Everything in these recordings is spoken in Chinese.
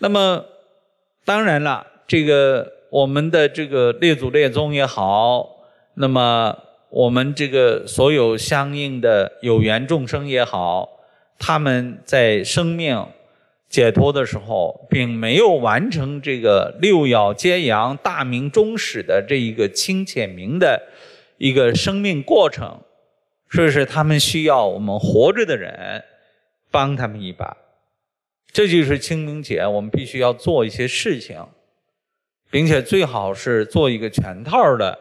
那么，当然了，这个我们的这个列祖列宗也好，那么我们这个所有相应的有缘众生也好，他们在生命解脱的时候，并没有完成这个六爻皆阳、大明终始的这一个清浅明的一个生命过程，所以说他们需要我们活着的人帮他们一把。这就是清明节，我们必须要做一些事情，并且最好是做一个全套的，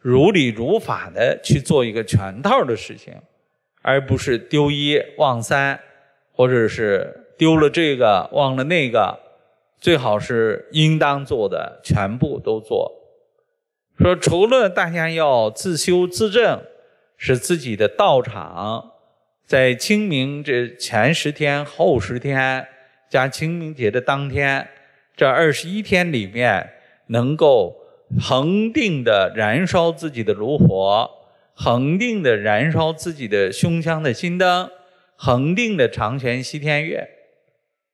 如理如法的去做一个全套的事情，而不是丢一忘三，或者是丢了这个忘了那个。最好是应当做的全部都做。说除了大家要自修自正，使自己的道场在清明这前十天后十天。加清明节的当天，这二十一天里面，能够恒定的燃烧自己的炉火，恒定的燃烧自己的胸腔的心灯，恒定的长悬西天月。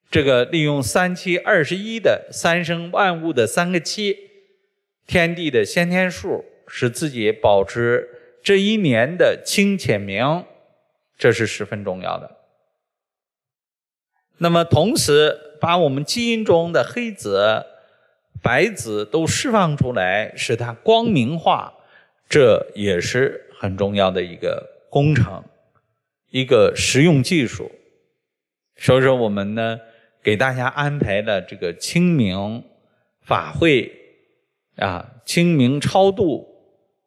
这个利用三七二十一的三生万物的三个七，天地的先天数，使自己保持这一年的清浅明，这是十分重要的。那么，同时把我们基因中的黑子、白子都释放出来，使它光明化，这也是很重要的一个工程、一个实用技术。所以说，我们呢，给大家安排了这个清明法会啊，清明超度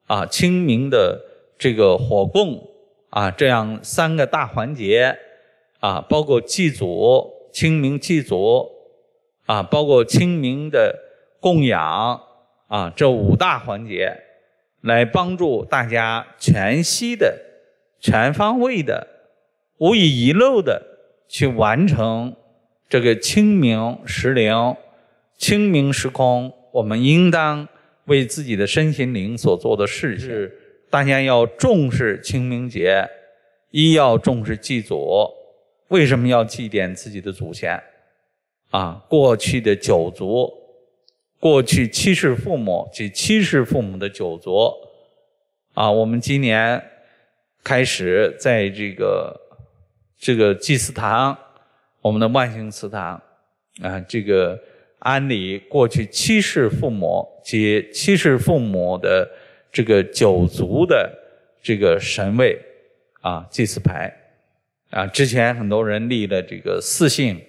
啊，清明的这个火供啊，这样三个大环节。啊，包括祭祖、清明祭祖，啊，包括清明的供养，啊，这五大环节，来帮助大家全息的、全方位的、无以遗漏的去完成这个清明时灵、清明时空，我们应当为自己的身心灵所做的事情。是，大家要重视清明节，一要重视祭祖。为什么要祭奠自己的祖先？啊，过去的九族，过去七世父母及七世父母的九族，啊，我们今年开始在这个这个祭祀堂，我们的万兴祠堂啊，这个安理过去七世父母及七世父母的这个九族的这个神位啊，祭祀牌。啊，之前很多人立了这个四姓，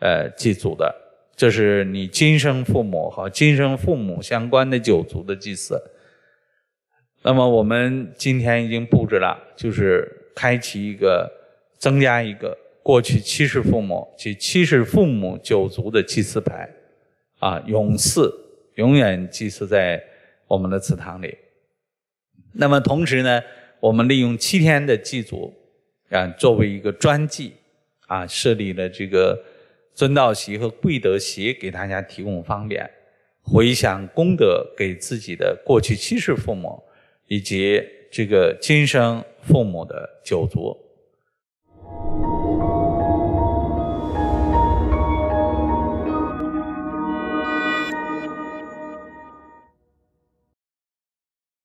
呃，祭祖的，就是你今生父母和今生父母相关的九族的祭祀。那么我们今天已经布置了，就是开启一个，增加一个过去七世父母及七世父母九族的祭祀牌，啊，永祀，永远祭祀在我们的祠堂里。那么同时呢，我们利用七天的祭祖。啊，作为一个专祭啊，设立了这个尊道席和贵德席，给大家提供方便，回想功德给自己的过去七世父母以及这个今生父母的九族。